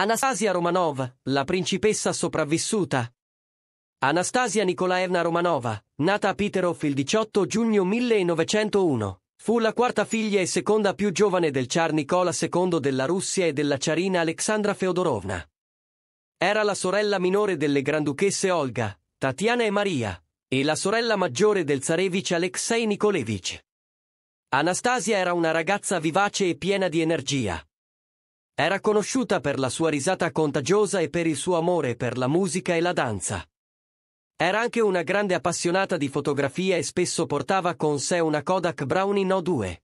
Anastasia Romanov, la principessa sopravvissuta. Anastasia Nikolaevna Romanova, nata a Peterhof il 18 giugno 1901, fu la quarta figlia e seconda più giovane del Ciar Nicola II della Russia e della Ciarina Alexandra Feodorovna. Era la sorella minore delle granduchesse Olga, Tatiana e Maria, e la sorella maggiore del zarevich Alexei Nikolevich. Anastasia era una ragazza vivace e piena di energia, era conosciuta per la sua risata contagiosa e per il suo amore per la musica e la danza. Era anche una grande appassionata di fotografia e spesso portava con sé una Kodak Brownie No 2.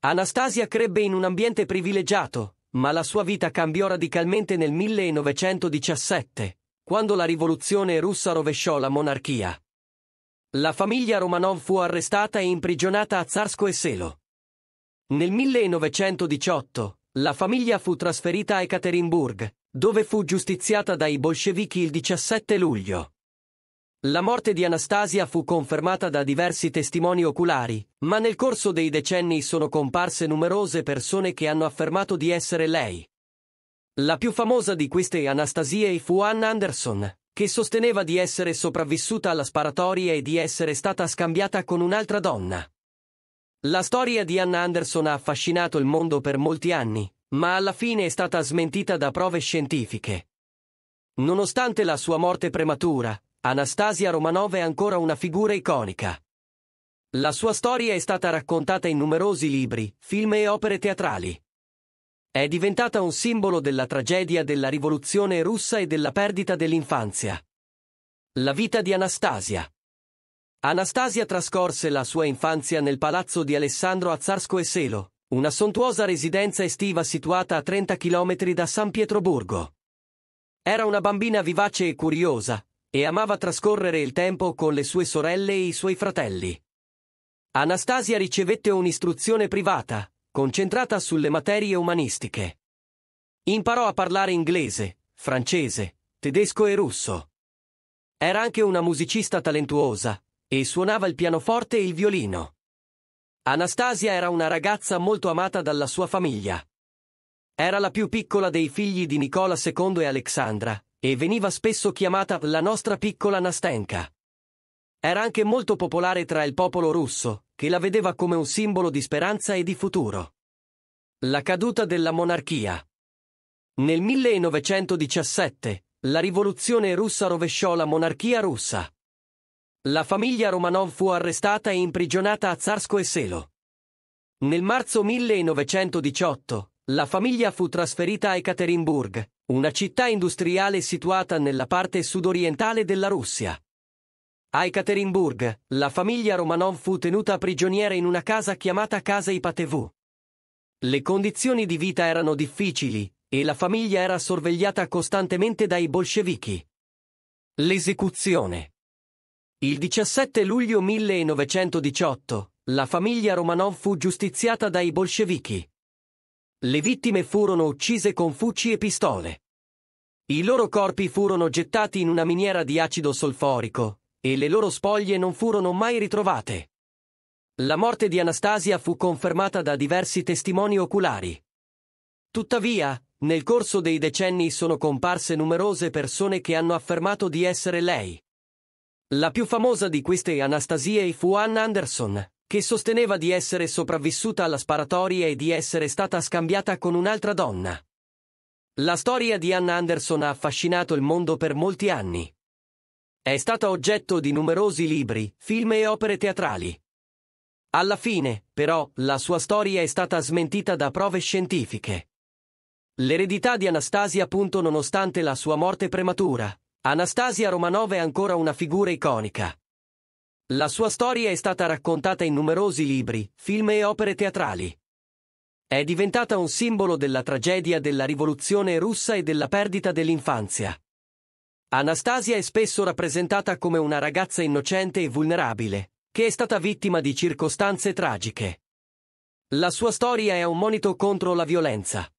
Anastasia crebbe in un ambiente privilegiato, ma la sua vita cambiò radicalmente nel 1917, quando la rivoluzione russa rovesciò la monarchia. La famiglia Romanov fu arrestata e imprigionata a Zarsko e Selo. Nel 1918, la famiglia fu trasferita a Ekaterinburg, dove fu giustiziata dai bolscevichi il 17 luglio. La morte di Anastasia fu confermata da diversi testimoni oculari, ma nel corso dei decenni sono comparse numerose persone che hanno affermato di essere lei. La più famosa di queste Anastasie fu Anna Anderson, che sosteneva di essere sopravvissuta alla sparatoria e di essere stata scambiata con un'altra donna. La storia di Anna Anderson ha affascinato il mondo per molti anni, ma alla fine è stata smentita da prove scientifiche. Nonostante la sua morte prematura, Anastasia Romanov è ancora una figura iconica. La sua storia è stata raccontata in numerosi libri, film e opere teatrali. È diventata un simbolo della tragedia della rivoluzione russa e della perdita dell'infanzia. La vita di Anastasia Anastasia trascorse la sua infanzia nel palazzo di Alessandro Azzarsko e Selo, una sontuosa residenza estiva situata a 30 km da San Pietroburgo. Era una bambina vivace e curiosa, e amava trascorrere il tempo con le sue sorelle e i suoi fratelli. Anastasia ricevette un'istruzione privata, concentrata sulle materie umanistiche. Imparò a parlare inglese, francese, tedesco e russo. Era anche una musicista talentuosa, e suonava il pianoforte e il violino. Anastasia era una ragazza molto amata dalla sua famiglia. Era la più piccola dei figli di Nicola II e Alexandra, e veniva spesso chiamata la nostra piccola Nastenka. Era anche molto popolare tra il popolo russo, che la vedeva come un simbolo di speranza e di futuro. La caduta della monarchia. Nel 1917, la rivoluzione russa rovesciò la monarchia russa. La famiglia Romanov fu arrestata e imprigionata a Zarsko e Selo. Nel marzo 1918, la famiglia fu trasferita a Ekaterinburg, una città industriale situata nella parte sudorientale della Russia. A Ekaterinburg, la famiglia Romanov fu tenuta prigioniera in una casa chiamata Casa Ipatevu. Le condizioni di vita erano difficili, e la famiglia era sorvegliata costantemente dai bolscevichi. L'esecuzione il 17 luglio 1918 la famiglia Romanov fu giustiziata dai bolscevichi. Le vittime furono uccise con fucci e pistole. I loro corpi furono gettati in una miniera di acido solforico e le loro spoglie non furono mai ritrovate. La morte di Anastasia fu confermata da diversi testimoni oculari. Tuttavia, nel corso dei decenni sono comparse numerose persone che hanno affermato di essere lei. La più famosa di queste anastasie fu Anna Anderson, che sosteneva di essere sopravvissuta alla sparatoria e di essere stata scambiata con un'altra donna. La storia di Anna Anderson ha affascinato il mondo per molti anni. È stata oggetto di numerosi libri, film e opere teatrali. Alla fine, però, la sua storia è stata smentita da prove scientifiche. L'eredità di Anastasia, appunto, nonostante la sua morte prematura, Anastasia Romanov è ancora una figura iconica. La sua storia è stata raccontata in numerosi libri, film e opere teatrali. È diventata un simbolo della tragedia della rivoluzione russa e della perdita dell'infanzia. Anastasia è spesso rappresentata come una ragazza innocente e vulnerabile, che è stata vittima di circostanze tragiche. La sua storia è un monito contro la violenza,